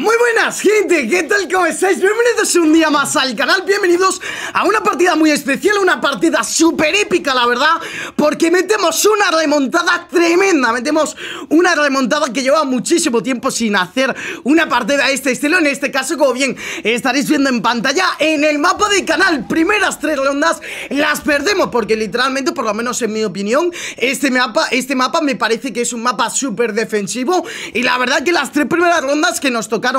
Muy buenas gente, ¿qué tal? ¿Cómo estáis? Bienvenidos un día más al canal, bienvenidos a una partida muy especial, una partida súper épica la verdad Porque metemos una remontada tremenda, metemos una remontada que lleva muchísimo tiempo sin hacer una partida de este estilo En este caso, como bien estaréis viendo en pantalla, en el mapa del canal, primeras tres rondas las perdemos Porque literalmente, por lo menos en mi opinión, este mapa, este mapa me parece que es un mapa súper defensivo Y la verdad que las tres primeras rondas que nos tocaron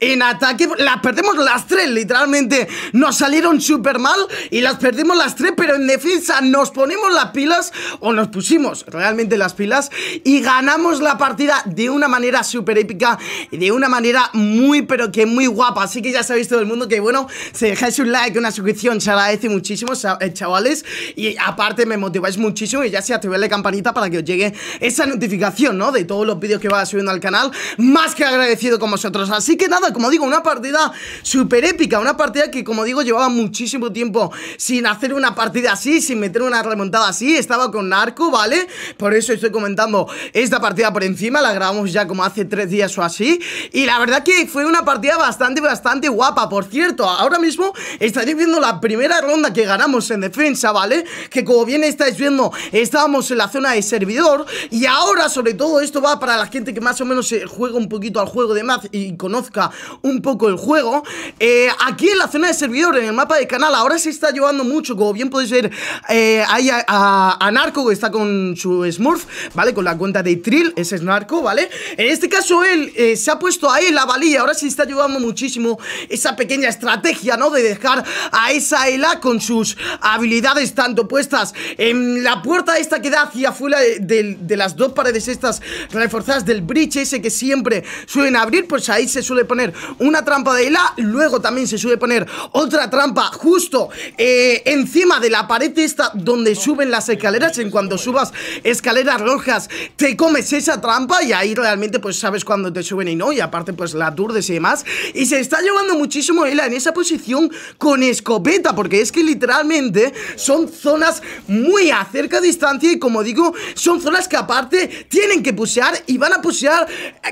en ataque. Las perdemos las tres, literalmente. Nos salieron súper mal y las perdimos las tres, pero en defensa nos ponemos las pilas o nos pusimos realmente las pilas y ganamos la partida de una manera súper épica y de una manera muy, pero que muy guapa. Así que ya sabéis todo el mundo que, bueno, si dejáis un like, una suscripción, se agradece muchísimo, eh, chavales. Y aparte me motiváis muchísimo y ya sea activar la campanita para que os llegue esa notificación, ¿no? De todos los vídeos que va subiendo al canal. Más que agradecido con vosotros. Así que nada, como digo, una partida súper épica, una partida que como digo llevaba muchísimo tiempo sin hacer una partida así, sin meter una remontada así, estaba con narco, ¿vale? Por eso estoy comentando esta partida por encima, la grabamos ya como hace tres días o así, y la verdad que fue una partida bastante, bastante guapa, por cierto, ahora mismo estaréis viendo la primera ronda que ganamos en defensa, ¿vale? Que como bien estáis viendo, estábamos en la zona de servidor, y ahora sobre todo esto va para la gente que más o menos se juega un poquito al juego de más y conozca un poco el juego. Eh, aquí en la zona de servidor, en el mapa De canal, ahora se está llevando mucho, como bien podéis ver, eh, hay a, Narco que está con su Smurf, ¿vale? Con la cuenta de Trill, ese es Narco, ¿vale? En este caso él eh, se ha puesto ahí en la valía, ahora se está llevando muchísimo esa pequeña estrategia, ¿no? De dejar a esa Ela con sus habilidades tanto puestas en la puerta esta que da hacia afuera de las dos paredes estas reforzadas del bridge ese que siempre suelen abrir, pues ahí se suele poner una trampa de la, luego también se suele poner otra trampa justo eh, encima de la pared esta donde suben las escaleras, en cuando subas escaleras rojas te comes esa trampa y ahí realmente pues sabes cuando te suben y no, y aparte pues la turdes y demás, y se está llevando muchísimo Ela en esa posición con escopeta, porque es que literalmente son zonas muy a cerca distancia y como digo, son zonas que aparte tienen que pusear y van a pusear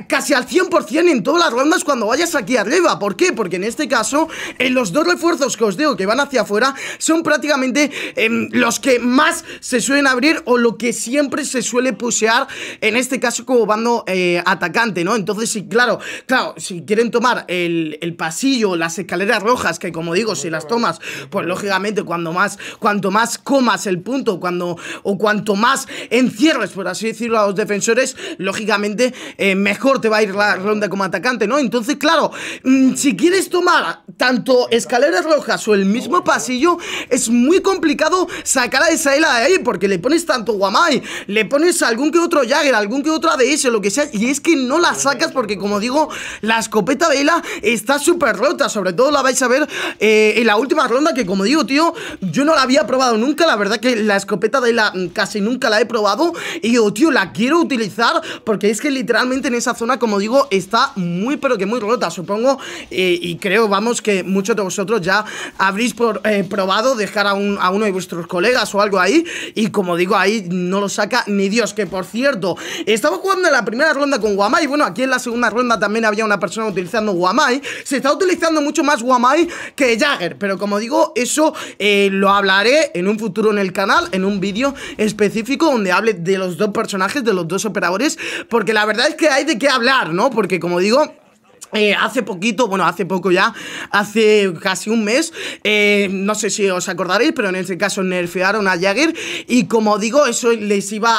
casi al 100% en toda la rueda ronda cuando vayas aquí arriba ¿Por qué? Porque en este caso en eh, Los dos refuerzos que os digo que van hacia afuera Son prácticamente em, los que más se suelen abrir O lo que siempre se suele pusear En este caso como bando eh, atacante, ¿no? Entonces sí, claro Claro, si quieren tomar el, pasillo Las escaleras rojas que como digo Si las tomas, pues lógicamente cuando más Cuanto más comas el punto cuando O cuanto más encierres Por así decirlo a los defensores Lógicamente eh, mejor te va a ir la ronda como atacante, ¿no? Entonces, claro, mm, si quieres tomar tanto escaleras rojas o el mismo pasillo, es muy complicado sacar a esa isla de ahí porque le pones tanto guamai, le pones algún que otro Jagger, algún que otro ADS, lo que sea, y es que no la sacas porque, como digo, la escopeta de Ela está súper rota, sobre todo la vais a ver eh, en la última ronda que, como digo, tío, yo no la había probado nunca, la verdad que la escopeta de Ela mm, casi nunca la he probado y digo, tío, la quiero utilizar porque es que literalmente en esa zona, como digo, está muy pero que muy rota, supongo. y creo, vamos, que muchos de vosotros ya habréis eh, probado dejar a, uno de vuestros colegas o algo ahí. Y como digo, ahí no lo saca ni Dios. Que por cierto, estaba jugando en la primera ronda con Guamai. Bueno, aquí en la segunda ronda también había una persona utilizando Guamai. Se está utilizando mucho más Guamai que Jagger. Pero como digo, eso eh, lo hablaré en un futuro en el canal, en un vídeo específico donde hable de los dos personajes, de los dos operadores. Porque la verdad es que hay de qué hablar, ¿no? Porque como digo... Eh, hace poquito, bueno, hace poco ya, hace casi un mes, eh, no sé si os acordaréis, pero en este caso nerfearon a Jagger y como digo, eso les iba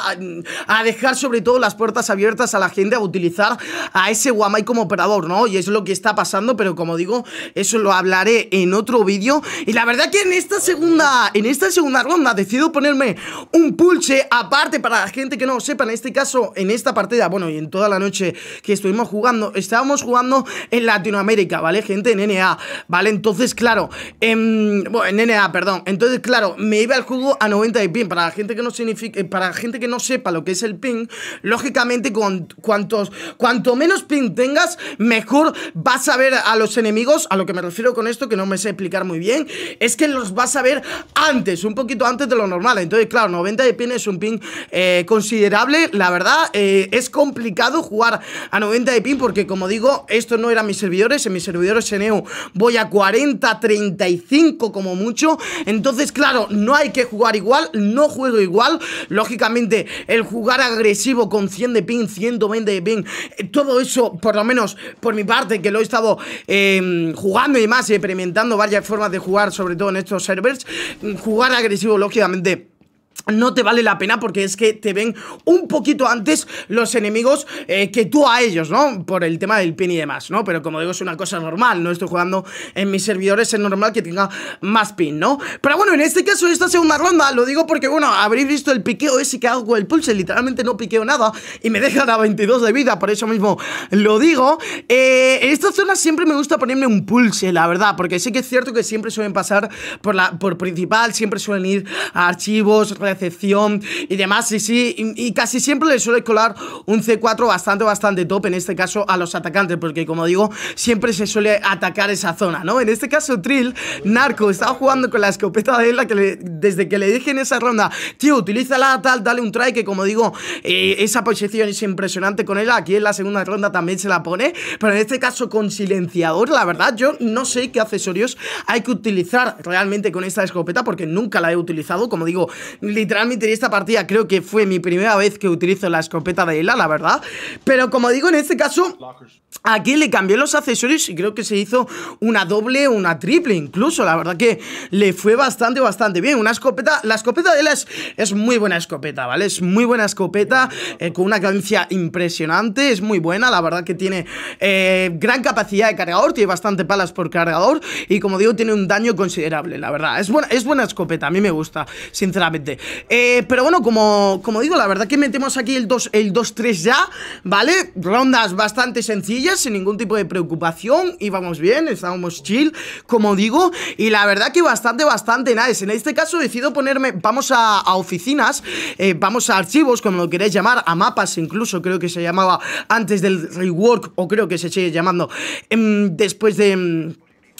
a, dejar sobre todo las puertas abiertas a la gente a utilizar a ese Wamai como operador, ¿no? Y es lo que está pasando, pero como digo, eso lo hablaré en otro vídeo. Y la verdad que en esta segunda, en esta segunda ronda decido ponerme un pulche aparte para la gente que no lo sepa, en este caso, en esta partida, bueno, y en toda la noche que estuvimos jugando, estábamos jugando en Latinoamérica, ¿vale? Gente en NA, ¿vale? Entonces, claro, en, em, bueno, en NA, perdón. Entonces, claro, me iba al juego a 90 de ping. Para la gente que no eh, para gente que no sepa lo que es el ping, lógicamente, con, cuantos, cuanto menos ping tengas, mejor vas a ver a los enemigos. A lo que me refiero con esto, que no me sé explicar muy bien, es que los vas a ver antes, un poquito antes de lo normal. Entonces, claro, 90 de ping es un ping eh, considerable. La verdad, eh, es complicado jugar a 90 de ping porque, como digo, esto no eran mis servidores, en mis servidores EU voy a 40, 35 como mucho, entonces claro, no hay que jugar igual, no juego igual, lógicamente el jugar agresivo con 100 de ping, 120 de ping, eh, todo eso, por lo menos por mi parte, que lo he estado em, jugando y más, experimentando varias formas de jugar, sobre todo en estos servers, mm, jugar agresivo, lógicamente no te vale la pena porque es que te ven un poquito antes los enemigos eh, que tú a ellos, ¿no? Por el tema del pin y demás, ¿no? Pero como digo, es una cosa normal, no estoy jugando en mis servidores, es normal que tenga más pin, ¿no? Pero bueno, en este caso, esta segunda ronda, lo digo porque, bueno, habréis visto el piqueo ese que hago con el pulse, literalmente no piqueo nada y me deja a 22 de vida, por eso mismo lo digo. Eh, en esta zona siempre me gusta ponerme un pulse, la verdad, porque sí que es cierto que siempre suelen pasar por, la, por principal, siempre suelen ir a archivos, recepción y demás, sí, sí, y, casi siempre le suele colar un C4 bastante, bastante top, en este caso a los atacantes, porque como digo, siempre se suele atacar esa zona, ¿no? En este caso, Trill, Narco, estaba jugando con la escopeta de él, desde que le dije en esa ronda, tío, utilízala, tal, dale un try, que como digo, eh, esa posición es impresionante con él, aquí en la segunda ronda también se la pone, pero en este caso con silenciador, la verdad, yo no sé qué accesorios hay que utilizar realmente con esta escopeta, porque nunca la he utilizado, como digo, literalmente en esta partida creo que fue mi primera vez que utilizo la escopeta de Hila, la verdad. Pero como digo, en este caso, aquí le cambié los accesorios y creo que se hizo una doble, una triple incluso. La verdad que le fue bastante, bastante bien. Una escopeta, la escopeta de Hila es, muy buena escopeta, ¿vale? Es muy buena escopeta, eh, con una cadencia impresionante, es muy buena. La verdad que tiene eh, gran capacidad de cargador, tiene bastante palas por cargador y como digo, tiene un daño considerable, la verdad. Es buena, es buena escopeta, a mí me gusta, sinceramente. Eh, pero bueno, como, digo, la verdad que metemos aquí el 2-3 el ya, ¿vale? Rondas bastante sencillas, sin ningún tipo de preocupación, íbamos bien, estábamos chill, como digo, y la verdad que bastante, bastante nada, En este caso decido ponerme, vamos a, oficinas, eh, vamos a archivos, como lo queréis llamar, a mapas incluso, creo que se llamaba antes del rework, o creo que se sigue llamando, em, después de em,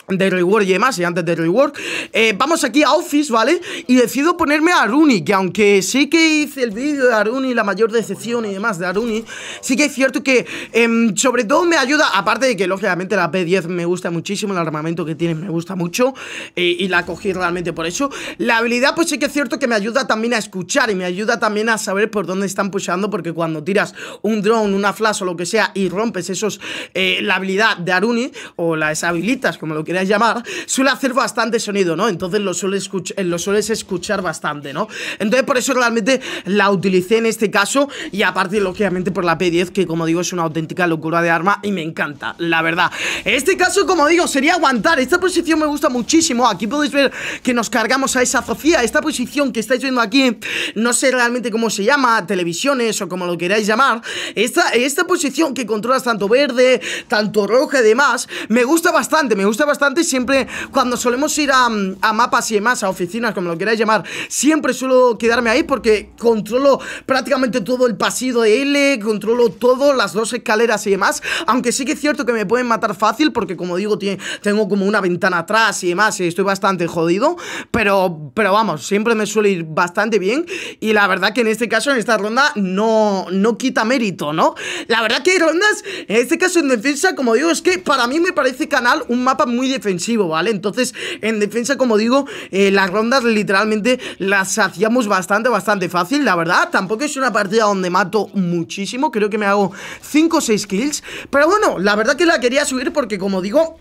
de rework y demás, y antes de rework eh, Vamos aquí a Office, ¿vale? Y decido ponerme a Aruni, que aunque sí que hice el vídeo de Aruni, la mayor decepción y demás de Aruni Sí que es cierto que em, sobre todo me ayuda, aparte de que lógicamente la P10 me gusta muchísimo, el armamento que tiene me gusta mucho eh, Y la cogí realmente por eso La habilidad pues sí que es cierto que me ayuda también a escuchar y me ayuda también a saber por dónde están pushando Porque cuando tiras un drone, una flash o lo que sea y rompes esos, eh, la habilidad de Aruni o la deshabilitas como lo que llamar, suele hacer bastante sonido, ¿no? Entonces lo, suele eh, lo sueles escuchar bastante, ¿no? Entonces por eso realmente la utilicé en este caso y aparte lógicamente por la P10 que como digo es una auténtica locura de arma y me encanta, la verdad. Este caso como digo sería aguantar, esta posición me gusta muchísimo, aquí podéis ver que nos cargamos a esa Sofía, esta posición que estáis viendo aquí, no sé realmente cómo se llama, televisiones o como lo queráis llamar, esta, esta posición que controlas tanto verde, tanto rojo y demás, me gusta bastante, me gusta bastante siempre cuando solemos ir a, mapas y demás, a oficinas, como lo queráis llamar, siempre suelo quedarme ahí porque controlo prácticamente todo el pasillo de L, controlo todo, las dos escaleras y demás, aunque sí que es cierto que me pueden matar fácil porque como digo, tengo como una ventana atrás y demás y estoy bastante jodido, pero, pero vamos, siempre me suele ir bastante bien y la verdad que en este caso, en esta ronda, no, no quita mérito, ¿no? La verdad que hay rondas, en este caso en defensa, como digo, es que para mí me parece canal un mapa muy defensivo, ¿vale? Entonces, en defensa, como digo, eh, las rondas literalmente las hacíamos bastante, bastante fácil, la verdad. Tampoco es una partida donde mato muchísimo, creo que me hago 5 o 6 kills. Pero bueno, la verdad que la quería subir porque, como digo,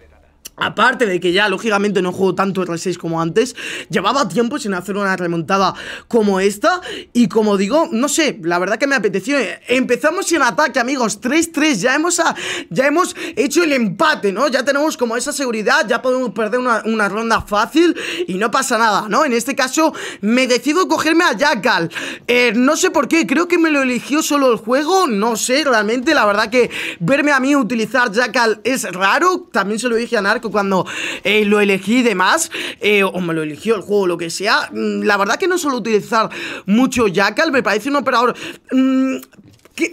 Aparte de que ya, lógicamente, no juego tanto R6 como antes, llevaba tiempo sin hacer una remontada como esta. Y como digo, no sé, la verdad que me apeteció. Empezamos en ataque, amigos. 3-3, ya hemos, ah, ya hemos hecho el empate, ¿no? Ya tenemos como esa seguridad, ya podemos perder una, ronda fácil y no pasa nada, ¿no? En este caso, me decido cogerme a Jackal. Eh, no sé por qué, creo que me lo eligió solo el juego, no sé, realmente. La verdad que verme a mí utilizar Jackal es raro. También se lo dije a Narco cuando eh, lo elegí y demás, eh, o me lo eligió el juego, lo que sea, mm, la verdad que no suelo utilizar mucho Jackal, me parece un operador... Mm,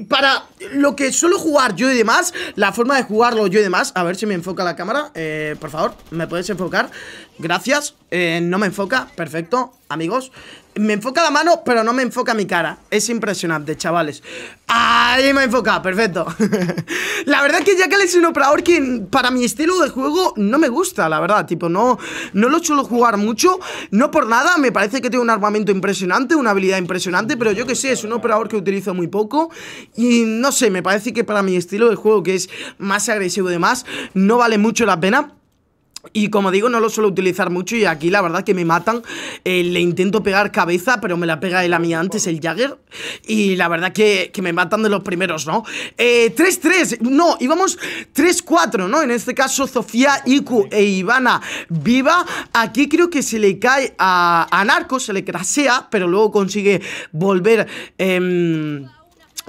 para lo que suelo jugar yo y demás, la forma de jugarlo yo y demás, a ver si me enfoca la cámara, eh, por favor, me puedes enfocar, gracias, no me enfoca, perfecto, amigos, me enfoca la mano, pero no me enfoca mi cara. Es impresionante, chavales. Ahí me ha enfocado, perfecto. la verdad es que Jackal es un operador que para mi estilo de juego no me gusta, la verdad. Tipo, no, no lo suelo jugar mucho, no por nada. Me parece que tiene un armamento impresionante, una habilidad impresionante, pero yo que sé, es un operador que utilizo muy poco. Y no sé, me parece que para mi estilo de juego, que es más agresivo de más, no vale mucho la pena. Y como digo, no lo suelo utilizar mucho y aquí la verdad que me matan. Eh, le intento pegar cabeza, pero me la pega él a mí antes, el Jagger. Y la verdad que, me matan de los primeros, ¿no? 3-3, eh, no, íbamos 3-4, ¿no? En este caso, Sofía, Iku e Ivana viva. Aquí creo que se le cae a, a Narco, se le crasea, pero luego consigue volver... Em,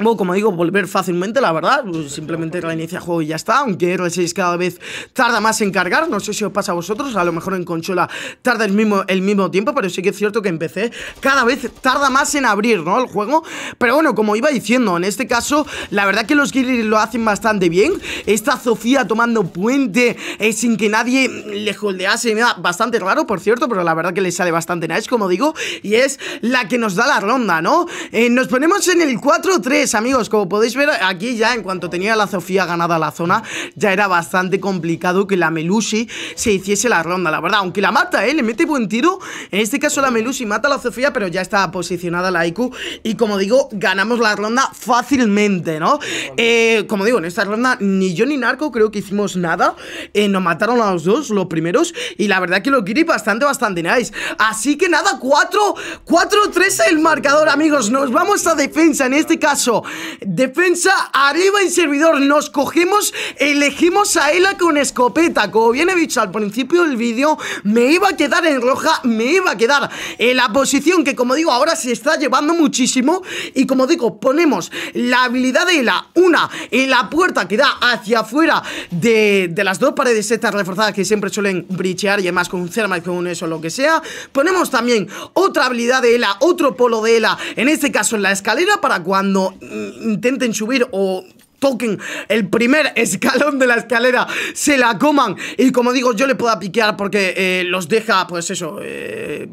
como digo, volver fácilmente, la verdad. simplemente reinicia el juego y ya está. Aunque R6 cada vez tarda más en cargar. No sé si os pasa a vosotros. A lo mejor en consola tarda el mismo, el mismo tiempo. Pero sí que es cierto que empecé cada vez tarda más en abrir, ¿no? El juego. Pero bueno, como iba diciendo, en este caso, la verdad que los guiris lo hacen bastante bien. Esta Sofía tomando puente eh, sin que nadie le holdease. mira Bastante raro, por cierto. Pero la verdad que le sale bastante nice, como digo. Y es la que nos da la ronda, ¿no? Eh, nos ponemos en el 4-3. Pues, amigos, como podéis ver, aquí ya en cuanto tenía la Sofía ganada la zona, ya era bastante complicado que la Melusi se hiciese la ronda, la verdad. Aunque la mata, él ¿eh? Le mete buen tiro. En este caso la Melusi mata a la Sofía, pero ya está posicionada la IQ. Y como digo, ganamos la ronda fácilmente, ¿no? Eh, como digo, en esta ronda ni yo ni Narco creo que hicimos nada. Eh, nos mataron a los dos, los primeros. Y la verdad que lo quiere bastante, bastante nice. Así que nada, 4-3 el marcador, amigos. Nos vamos a defensa en este caso. Defensa arriba y servidor. Nos cogemos, elegimos a Ela con escopeta. Como bien he dicho al principio del vídeo, me iba a quedar en roja, me iba a quedar en la posición que, como digo, ahora se está llevando muchísimo. Y como digo, ponemos la habilidad de Ela, una en la puerta que da hacia afuera de, las dos paredes estas reforzadas que siempre suelen brichear y además con un Cerma, con eso, lo que sea. Ponemos también otra habilidad de Ela, otro polo de Ela, en este caso en la escalera, para cuando intenten subir o toquen el primer escalón de la escalera, se la coman. Y como digo, yo le puedo piquear porque eh, los deja, pues eso, eh,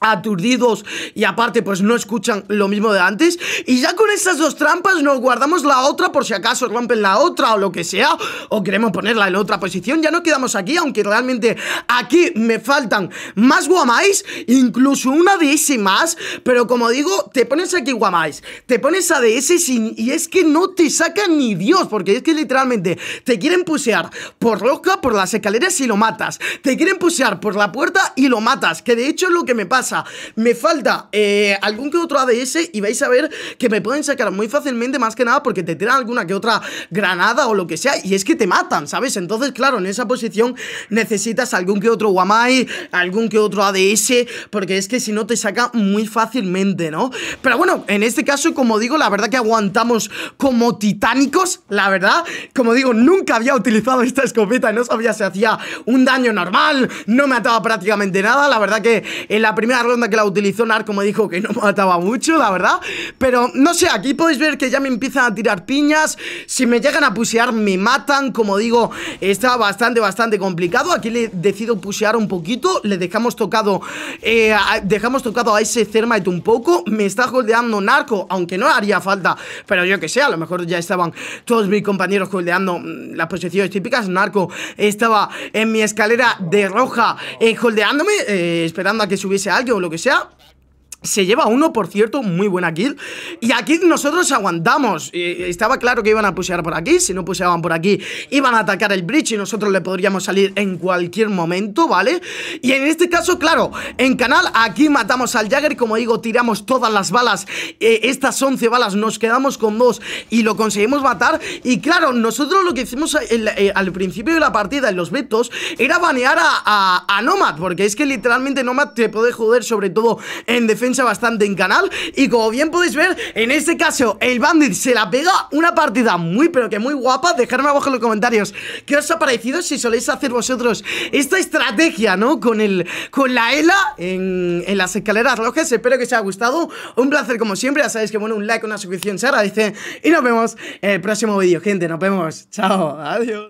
aturdidos y aparte pues no escuchan lo mismo de antes y ya con esas dos trampas nos guardamos la otra por si acaso rompen la otra o lo que sea o queremos ponerla en otra posición ya no quedamos aquí aunque realmente aquí me faltan más guamáis incluso una ese más pero como digo te pones aquí guamáis te pones a ese sin, y es que no te saca ni Dios porque es que literalmente te quieren pusear por roca por las escaleras y lo matas te quieren pusear por la puerta y lo matas que de hecho es lo que me pasa me falta eh, algún que otro ADS y vais a ver que me pueden sacar muy fácilmente, más que nada porque te tiran alguna que otra granada o lo que sea y es que te matan, ¿sabes? Entonces, claro, en esa posición necesitas algún que otro Guamai, algún que otro ADS, porque es que si no te saca muy fácilmente, ¿no? Pero bueno, en este caso, como digo, la verdad que aguantamos como titánicos, la verdad. Como digo, nunca había utilizado esta escopeta, no sabía si hacía un daño normal, no me ataba prácticamente nada, la verdad que en la primera ronda que la utilizó Narco, me dijo, que no mataba mucho, la verdad. Pero no sé, aquí podéis ver que ya me empiezan a tirar piñas. Si me llegan a pusear, me matan. Como digo, está bastante, bastante complicado. Aquí le decido pusear un poquito. Le dejamos tocado, eh, dejamos tocado a ese Thermite un poco. Me está holdeando Narco, aunque no haría falta. Pero yo que sé, a lo mejor ya estaban todos mis compañeros holdeando mm, las posiciones típicas. Narco estaba en mi escalera de roja eh, holdeándome, eh, esperando a que subiese alguien o lo que sea, se lleva uno, por cierto, muy buena kill. Y aquí nosotros aguantamos. estaba claro que iban a pusear por aquí. Si no puseaban por aquí, iban a atacar el bridge y nosotros le podríamos salir en cualquier momento, ¿vale? Y en este caso, claro, en canal aquí matamos al Jagger. Como digo, tiramos todas las balas. Eh, estas 11 balas nos quedamos con dos y lo conseguimos matar. Y claro, nosotros lo que hicimos eh, eh, al principio de la partida en los vetos era banear a Nomad. Porque es que literalmente Nomad te puede joder, sobre todo en defensa bastante en canal Y como bien podéis ver, en este caso el Bandit se la pega Una partida muy pero que muy guapa Dejadme abajo en los comentarios qué os ha parecido Si soléis hacer vosotros esta estrategia, ¿no? Con, el, con la ELA en, en las escaleras rojas Espero que os haya gustado Un placer como siempre, ya sabéis que bueno, un like, una suscripción se agradece Y nos vemos en el próximo vídeo, gente Nos vemos, chao, adiós